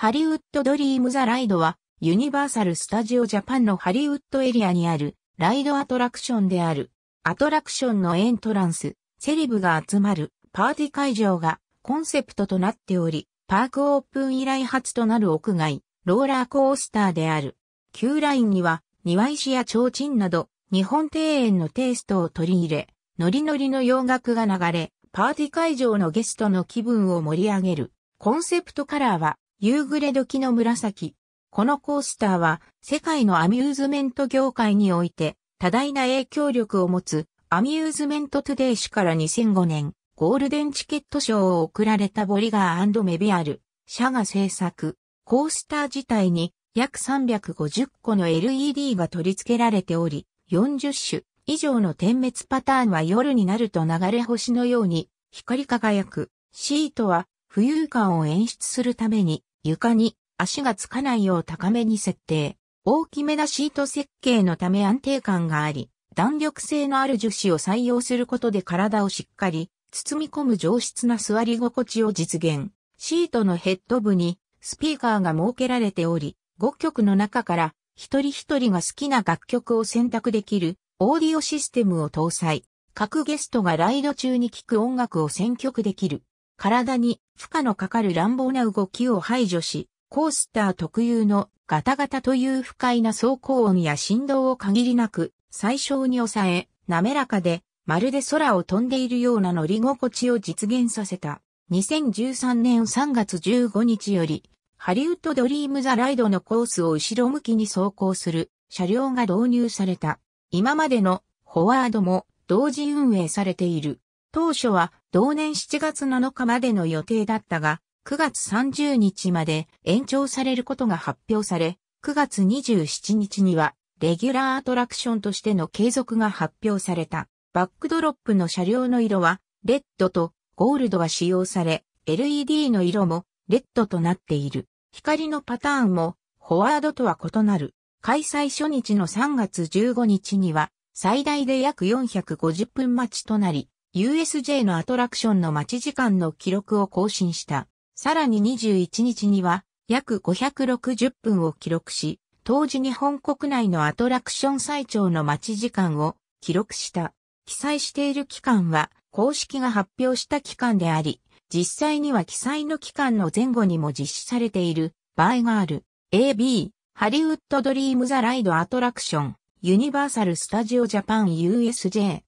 ハリウッドドリームザライドは、ユニバーサルスタジオジャパンのハリウッドエリアにある、ライドアトラクションである。アトラクションのエントランス、セレブが集まる、パーティー会場が、コンセプトとなっており、パークオープン以来初となる屋外、ローラーコースターである。Q ラインには、庭石や提灯など、日本庭園のテイストを取り入れ、ノリノリの洋楽が流れ、パーティー会場のゲストの気分を盛り上げる。コンセプトカラーは、夕暮れ時の紫。このコースターは世界のアミューズメント業界において多大な影響力を持つアミューズメントトゥデイ氏から2005年ゴールデンチケット賞を贈られたボリガーメビアル社が制作。コースター自体に約350個の LED が取り付けられており40種以上の点滅パターンは夜になると流れ星のように光り輝く。シートは浮遊感を演出するために床に足がつかないよう高めに設定。大きめなシート設計のため安定感があり、弾力性のある樹脂を採用することで体をしっかり包み込む上質な座り心地を実現。シートのヘッド部にスピーカーが設けられており、5曲の中から一人一人が好きな楽曲を選択できるオーディオシステムを搭載。各ゲストがライド中に聴く音楽を選曲できる。体に負荷のかかる乱暴な動きを排除し、コースター特有のガタガタという不快な走行音や振動を限りなく最小に抑え、滑らかで、まるで空を飛んでいるような乗り心地を実現させた。2013年3月15日より、ハリウッドドリームザライドのコースを後ろ向きに走行する車両が導入された。今までのフォワードも同時運営されている。当初は同年7月7日までの予定だったが、9月30日まで延長されることが発表され、9月27日には、レギュラーアトラクションとしての継続が発表された。バックドロップの車両の色は、レッドとゴールドが使用され、LED の色もレッドとなっている。光のパターンも、フォワードとは異なる。開催初日の3月15日には、最大で約450分待ちとなり、USJ のアトラクションの待ち時間の記録を更新した。さらに21日には約560分を記録し、当時日本国内のアトラクション最長の待ち時間を記録した。記載している期間は公式が発表した期間であり、実際には記載の期間の前後にも実施されている場合がある。AB、ハリウッドドリームザライドアトラクション、ユニバーサルスタジオジャパン USJ。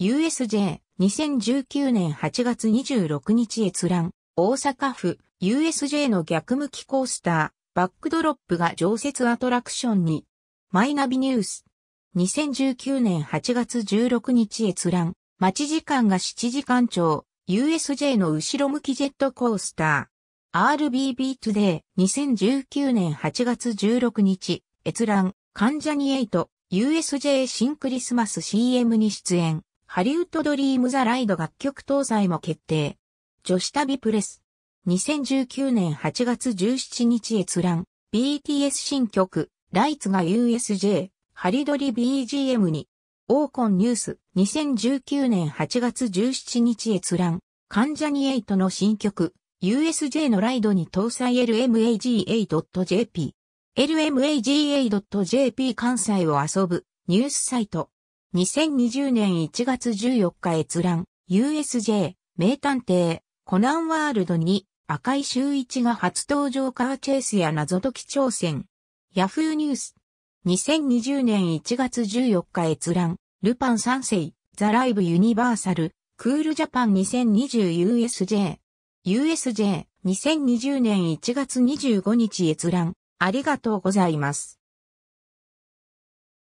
USJ 2019年8月26日閲覧、大阪府 USJ の逆向きコースター、バックドロップが常設アトラクションに、マイナビニュース。2019年8月16日閲覧、待ち時間が7時間超、USJ の後ろ向きジェットコースター。RBB Today 2019年8月16日、閲覧、関ジャニエイト USJ 新クリスマス CM に出演。ハリウッドドリームザライド楽曲搭載も決定。女子旅プレス。2019年8月17日閲覧。BTS 新曲、ライツが USJ、ハリドリ BGM に。オーコンニュース。2019年8月17日閲覧。関ジャニエイトの新曲、USJ のライドに搭載 lmaga.jp。lmaga.jp 関西を遊ぶニュースサイト。2020年1月14日閲覧、USJ、名探偵、コナンワールドに赤井周一が初登場カーチェイスや謎解き挑戦。ヤフーニュース。2020年1月14日閲覧、ルパン三世、ザライブユニバーサル、クールジャパン 2020USJ。USJ、2020年1月25日閲覧、ありがとうございます。